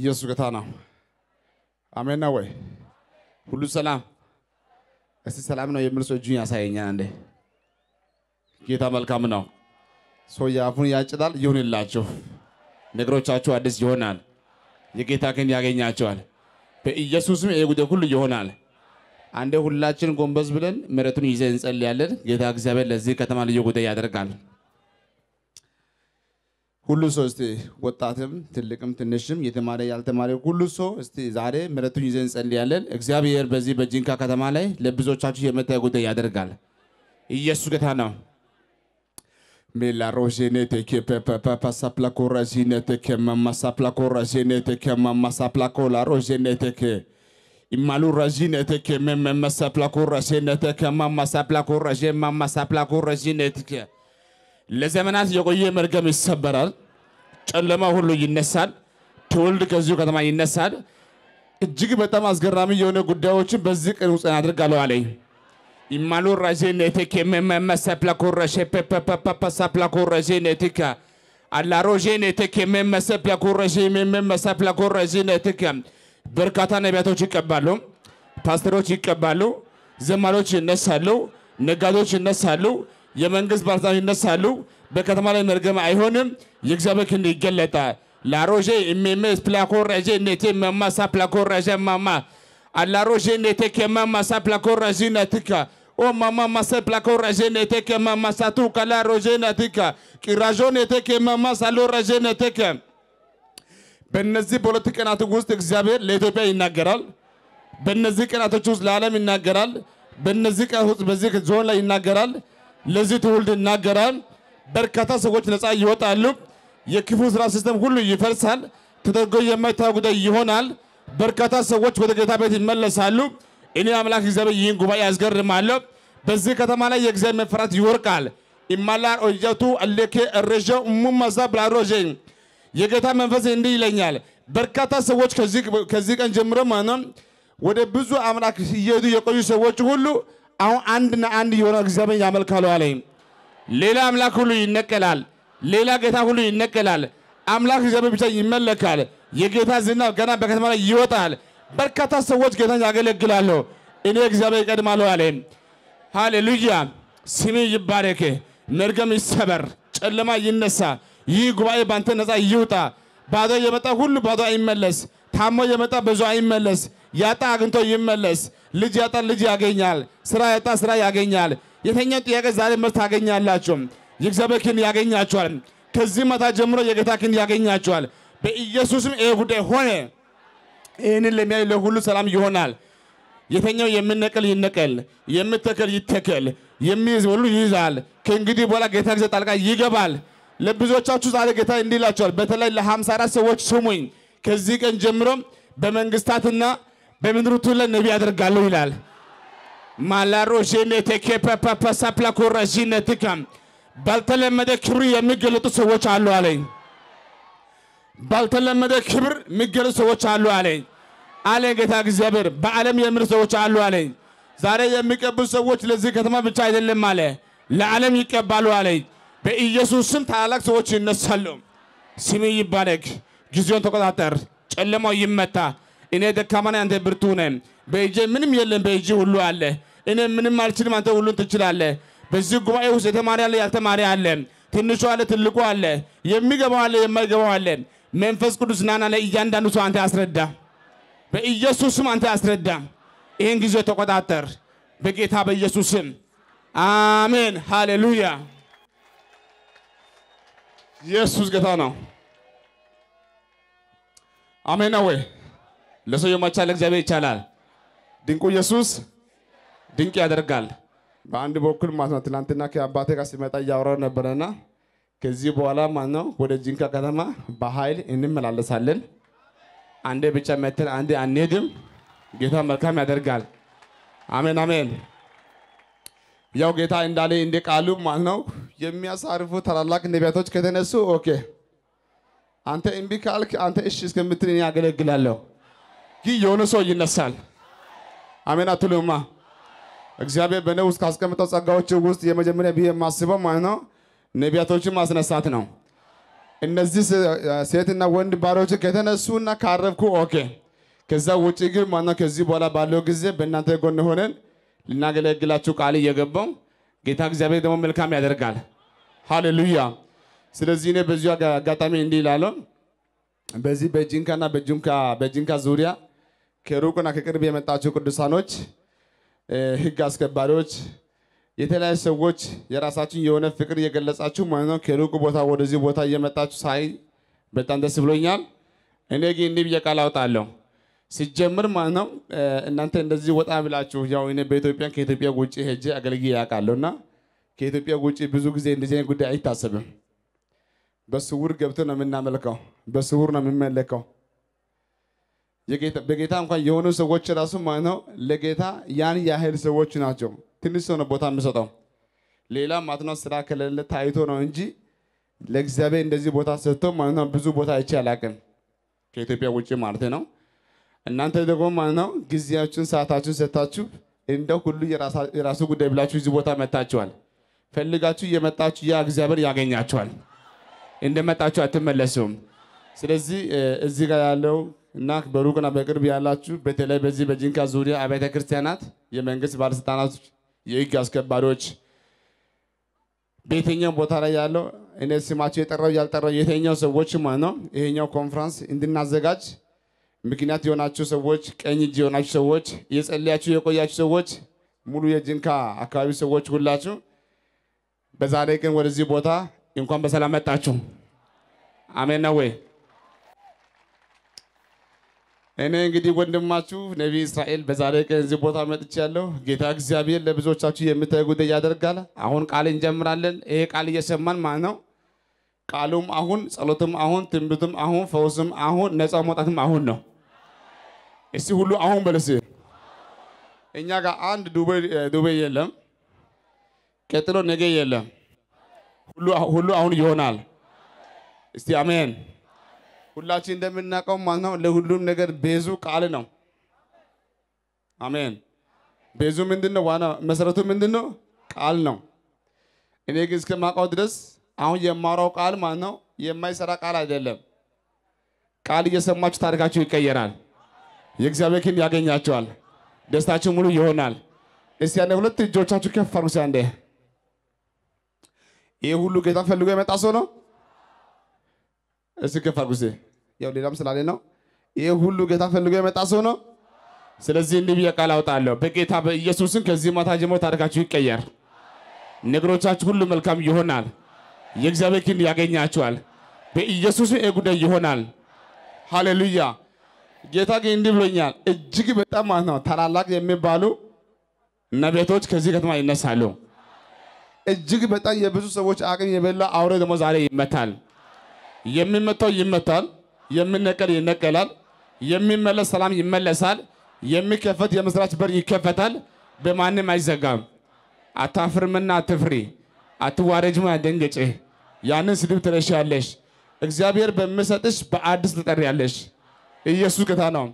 ኢየሱስ ጌታ ነው። አሜን ነው ወይ? ሁሉ ሰላም። እስቲ ሰላም ነው የሚል ሰው እጁን ያሳየኛል። እንዴ ጌታ መልካም ነው። ሰው የአፉን ያጭዳል፣ ይሁንላችሁ። ነገሮቻችሁ አዲስ ይሆናል። የጌታ ግን ያገኛቸዋል። በኢየሱስም ይሄ ጉዳይ ሁሉ ይሆናል። አንዴ ሁላችን ጎንበስ ብለን መሬቱን ይዘን እንጸልያለን። ጌታ እግዚአብሔር ለዚህ ከተማ ልዩ ጉዳይ ያደርጋል። ሁሉ ሰው እስቲ ወጣትም ትልቅም ትንሽም የተማረ ያልተማረ ሁሉ ሰው እስቲ ዛሬ ምሕረቱን ይዘን እንጸልያለን። እግዚአብሔር በዚህ በጂንካ ከተማ ላይ ለብዙዎቻችሁ የመታይ ጉዳይ ያደርጋል። ኢየሱስ ጌታ ነው። ሜላሮዜኔቴኬፐፐሳፕላኮራዚኔቴኬመማሳፕላኮራዜኔቴኬመማሳፕላኮላሮዜኔቴኬ imalu razine te ke memme masapla ko razine te ke mamma sapla ko ለዘመናት የቆየ መርገም ይሰበራል። ጨለማ ሁሉ ይነሳል። ትውልድ ከዚሁ ከተማ ይነሳል። እጅግ በጣም አስገራሚ የሆነ ጉዳዮችን በዚህ ቀን ውስጥ አድርጋለሁ አለኝ። ይማሉራ ጄኔቲክ የመመሰፕላኮረ ሸፔፐፐፐሳፕላኮረ ጄኔቲክ አላሮ ጄኔቲክ የመመሰፕላኮረ የመመሰፕላኮረ ጄኔቲክ በርካታ ነቢያቶች ይቀባሉ፣ ፓስተሮች ይቀባሉ፣ ዘማሪዎች ይነሳሉ፣ ነጋዶች ይነሳሉ። የመንግስት ባለስልጣናት ይነሳሉ። በከተማ ላይ መርገም አይሆንም። የእግዚአብሔር ክንድ ይገለጣል። ላሮዤ ኢሜሜስ ፕላኮራዤ ኔቴ መማሳ ፕላኮራዤ ማማ አላሮዤ ኔቴ ከማማሳ ፕላኮራዥ ነትካ ኦ ማማ masa plako ኔቴ teke mama satu kala rojene tika kirajone teke mama በእነዚህ በሁለት ቀናት ውስጥ እግዚአብሔር ለኢትዮጵያ ይናገራል። በእነዚህ ቀናቶች ውስጥ ለዓለም ይናገራል። በእነዚህ ቀናቶች በዚህ ዞን ላይ ይናገራል። ለዚህ ትውልድ ይናገራል። በርካታ ሰዎች ነፃ ይወጣሉ። የክፉ ስራ ሲስተም ሁሉ ይፈርሳል። ተደርጎ የማይታወቅ ጉዳይ ይሆናል። በርካታ ሰዎች ወደ ጌታ ቤት ይመለሳሉ። እኔ አምላክ እግዚአብሔር ይህን ጉባኤ ያስገርማለሁ። በዚህ ከተማ ላይ የእግዚአብሔር መፈራት ይወርቃል። ኢማላ ኦጀቱ አሌኬ እረጀ ሙማዛ ብላሮጀ የጌታ መንፈስ እንዲህ ይለኛል። በርካታ ሰዎች ከዚህ ቀን ጀምሮ ማነው ወደ ብዙ አምላክ እየሄዱ የቆዩ ሰዎች ሁሉ አሁን አንድና አንድ የሆነ እግዚአብሔር ያመልካሉ አለኝ። ሌላ አምላክ ሁሉ ይነቀላል፣ ሌላ ጌታ ሁሉ ይነቀላል። አምላክ እግዚአብሔር ብቻ ይመለካል። የጌታ ዝና ገና በከተማ ላይ ይወጣል። በርካታ ሰዎች ጌታን ያገለግላሉ። እኔ እግዚአብሔር ይቀድማሉ አለኝ። ሃሌሉያ! ስሜ ይባረክ፣ መርገም ይሰበር፣ ጨለማ ይነሳ። ይህ ጉባኤ ባንተ ነፃ ይውጣ። ባዶ የመጣ ሁሉ ባዶ አይመለስ። ታሞ የመጣ ብዙ አይመለስ። ያጣ አግኝቶ ይመለስ። ልጅ ያጣ ልጅ ያገኛል፣ ስራ ያጣ ስራ ያገኛል። የተኛው ጥያቄ ዛሬ መልስ ታገኛላችሁ። የእግዚአብሔር ያገኛችኋል። ከዚህ ማታ ጀምሮ የጌታ ክንድ ያገኛችኋል። በኢየሱስም ይሄ ጉዳይ ሆነ። ይህንን ለሚያዩ ለሁሉ ሰላም ይሆናል። የተኛው የሚነቀል ይነቀል፣ የሚተከል ይተከል፣ የሚይዝ ሁሉ ይይዛል። ከእንግዲህ በኋላ ጌታ ጊዜ ጣልቃ ይገባል። ለብዙዎቻችሁ ዛሬ ጌታ እንዲላችኋል። በተለይ ለ54 ሰዎች ስሙኝ። ከዚህ ቀን ጀምሮ በመንግስታትና በምድርቱ ላይ ነቢ ይላል። ማላሮ ጄኔቴ ኬፐፐሳፕላኮራ ጂነቲካ ባልተለመደ ክብር የሚገለጡ ሰዎች አሉ አለኝ። ባልተለመደ ክብር የሚገለጡ ሰዎች አሉ አለኝ አለ ጌታ እግዚአብሔር። በዓለም የሚሉ ሰዎች አሉ አለኝ። ዛሬ የሚቀቡ ሰዎች ለዚህ ከተማ ብቻ አይደለም አለ፣ ለዓለም ይቀባሉ አለኝ። በኢየሱስ ስም ታላላቅ ሰዎች ይነሳሉ። ስም ይባረክ። ጊዜውን ተቆጣጠር። ጨለማው ይመታ። እኔ ደካማ ነኝ፣ አንተ ብርቱ ነህ። በእጄ ምንም የለም፣ በጂ ሁሉ አለ። እኔ ምንም አልችልም፣ አንተ ሁሉን ትችላለህ። በዚህ ጉባኤ ውስጥ የተማሪ አለ፣ ያልተማሪ አለ፣ ትንሹ አለ፣ ትልቁ አለ፣ የሚገባው አለ፣ የማይገባው አለ። መንፈስ ቅዱስ ናና ለእያንዳንዱ ሰው አንተ አስረዳ፣ በኢየሱስም አንተ አስረዳ። ይህን ጊዜ ተቆጣጠር፣ በጌታ በኢየሱስም አሜን። ሃሌሉያ። ኢየሱስ ጌታ ነው። አሜን ወይ ለሰው የማይቻል ለእግዚአብሔር ይቻላል። ድንቁ ኢየሱስ ድንቅ ያደርጋል። በአንድ በኩል ማለት ነው ትናንትና ከአባቴ ጋር ሲመጣ እያወራ ነበረና ከዚህ በኋላ ማለት ነው ወደ ጂንካ ከተማ በኃይል እንመላለሳለን። አንዴ ብቻ መተን አንዴ አንሄድም። ጌታ መልካም ያደርጋል። አሜን አሜን። ያው ጌታ እንዳለ እንደ ቃሉ ማለት ነው የሚያሳርፉ ታላላቅ ነቢያቶች ከተነሱ ኦኬ አንተ እምቢ ካልክ አንተ እሺ እስከምትል እኔ ያገለግላለሁ ይህ የሆነ ሰው ይነሳል። አሜን አትሉማ? እግዚአብሔር በእኔ ውስጥ ካስቀምጠው ጸጋዎች ውስጥ የመጀመሪያ ብዬ የማስበው ማለት ነው ነቢያቶችን ማስነሳት ነው። እነዚህ ሴትና ወንድ ባሪያዎች ከተነሱና ካረብኩ ኦኬ። ከዛ ውጭ ግን ማነው ከዚህ በኋላ ባለው ጊዜ በእናንተ ጎን ሆነን ልናገለግላችሁ ቃል እየገባው ጌታ እግዚአብሔር ደግሞ መልካም ያደርጋል። ሃሌሉያ። ስለዚህ እኔ በዚሁ አጋጣሚ እንዲህ ይላለሁ በዚህ በጂንካና በጂንካ ዙሪያ ከሩቅና ከቅርብ የመጣችሁ ቅዱሳኖች፣ ህግ አስከባሪዎች፣ የተለያዩ ሰዎች የራሳችን የሆነ ፍቅር እየገለጻችሁ ማለት ነው። ከሩቅ ቦታ ወደዚህ ቦታ እየመጣችሁ ሳይ በጣም ደስ ብሎኛል። እኔ ግን እንዲህ ብዬ ቃል አውጣለሁ ሲጀምር ማለት ነው እናንተ እንደዚህ ወጣ ብላችሁ ያው እኔ በኢትዮጵያ ከኢትዮጵያ ውጭ ሄጄ አገልግዬ ያውቃለሁ እና ከኢትዮጵያ ውጭ ብዙ ጊዜ እንደዚህ ጉዳይ አይታሰብም። በስውር ገብቶ ነው የምናመልከው፣ በስውር ነው የምመለከው። በጌታ እንኳን የሆኑ ሰዎች ራሱ ማለት ነው ለጌታ ያን ያህል ሰዎች ናቸው። ትንሽ ሰው ነው ቦታ የምሰጠው። ሌላ ማለት ነው ስራ ከሌለ ታይቶ ነው እንጂ ለእግዚአብሔር እንደዚህ ቦታ ሰጥቶ ማለት ነው ብዙ ቦታ አይቼ አላውቅም፣ ከኢትዮጵያ ውጭ ማለት ነው። እናንተ ደግሞ ማለት ነው ጊዜያችሁን ሰዓታችሁን ሰጥታችሁ እንደ ሁሉ የራሱ ጉዳይ ብላችሁ እዚህ ቦታ መጥታችኋል። ፈልጋችሁ እየመጣችሁ ያ እግዚአብሔር ያገኛችኋል። እንደመጣችሁ አትመለሱም። ስለዚህ እዚህ ጋር ያለው እና በሩቅና በቅርብ ያላችሁ በተለይ በዚህ በጂንካ ዙሪያ አብያተ ክርስቲያናት፣ የመንግስት ባለስልጣናት፣ የህግ አስከባሪዎች በየትኛው ቦታ ላይ ያለው እኔ ስማቸው የጠራው ያልጠራው የትኛው ሰዎች ማለት ነው ይሄኛው ኮንፈረንስ እንድናዘጋጅ ምክንያት የሆናችሁ ሰዎች፣ ቀኝ እጅ የሆናችሁ ሰዎች፣ እየጸለያችሁ የቆያችሁ ሰዎች፣ ሙሉ የጂንካ አካባቢ ሰዎች ሁላችሁ በዛሬ ቀን ወደዚህ ቦታ እንኳን በሰላም መጣችሁ። አሜን ነው ወይ? እኔ እንግዲህ ወንድማችሁ ነቢይ እስራኤል በዛሬ ቀን እዚህ ቦታ መጥቼ ያለው ጌታ እግዚአብሔር ለብዙዎቻችሁ የምትጉደ ያደርጋል። አሁን ቃል እንጀምራለን። ይሄ ቃል እየሰማን ማለት ነው። ቃሉም አሁን፣ ጸሎትም አሁን፣ ትንብትም አሁን፣ ፈውስም አሁን፣ ነፃ መውጣትም አሁን ነው። እስቲ ሁሉ አሁን በለስ። እኛ ጋር አንድ ዱቤ የለም፣ ቀጥሎ ነገ የለም። ሁሉ አሁን ይሆናል። እስቲ አሜን። ሁላችን እንደምናውቀው ማለት ነው ለሁሉም ነገር ቤዙ ቃል ነው። አሜን። ቤዙ ምንድን ነው? ዋና መሰረቱ ምንድን ነው? ቃል ነው። እኔ ግን እስከማውቀው ድረስ አሁን የማወራው ቃል ማለት ነው የማይሰራ ቃል አይደለም። ቃል እየሰማችሁ ታሪካችሁ ይቀየራል። የእግዚአብሔር ክን ያገኛቸዋል። ደስታችሁ ሙሉ ይሆናል። እስቲ ያኔ ሁለት እጆቻችሁ ከፍ አድርጉ። አንዴ ይህ ሁሉ ጌታ ፈልጎ የመጣ ሰው ነው። እስቲ ከፍ አድርጉ። ያው ሌላም ስላለ ነው። ይህ ሁሉ ጌታ ፈልጎ የመጣ ሰው ነው። ስለዚህ እንዲህ ብዬ ቃል አውጣለሁ። በጌታ በኢየሱስን ከዚህ ማታ ጀምሮ ታሪካችሁ ይቀየር። ነገሮቻችሁ ሁሉ መልካም ይሆናል። የእግዚአብሔር ክንድ ያገኛችኋል። በኢየሱስ ጉዳይ ይሆናል። ሃሌሉያ። ጌታ ግን እንዲህ ብሎኛል። እጅግ በጣም ማለት ነው ታላላቅ የሚባሉ ነቢያቶች ከዚህ ከተማ ይነሳሉ። እጅግ በጣም የብዙ ሰዎች አቅም የበላ አውሬ ደግሞ ዛሬ ይመታል። የሚመታው ይመታል። የሚነቀል ይነቀላል፣ የሚመለስ ሰላም ይመለሳል፣ የሚከፈት የምስራች በር ይከፈታል፣ በማንም አይዘጋም። አታፍርምና አትፍሪ፣ አትዋረጅም፣ አደንገጭ። ያንን ስድብ ትረሻለሽ። እግዚአብሔር በምሰጥሽ በአዲስ ትጠሪያለሽ። ኢየሱስ ጌታ ነው።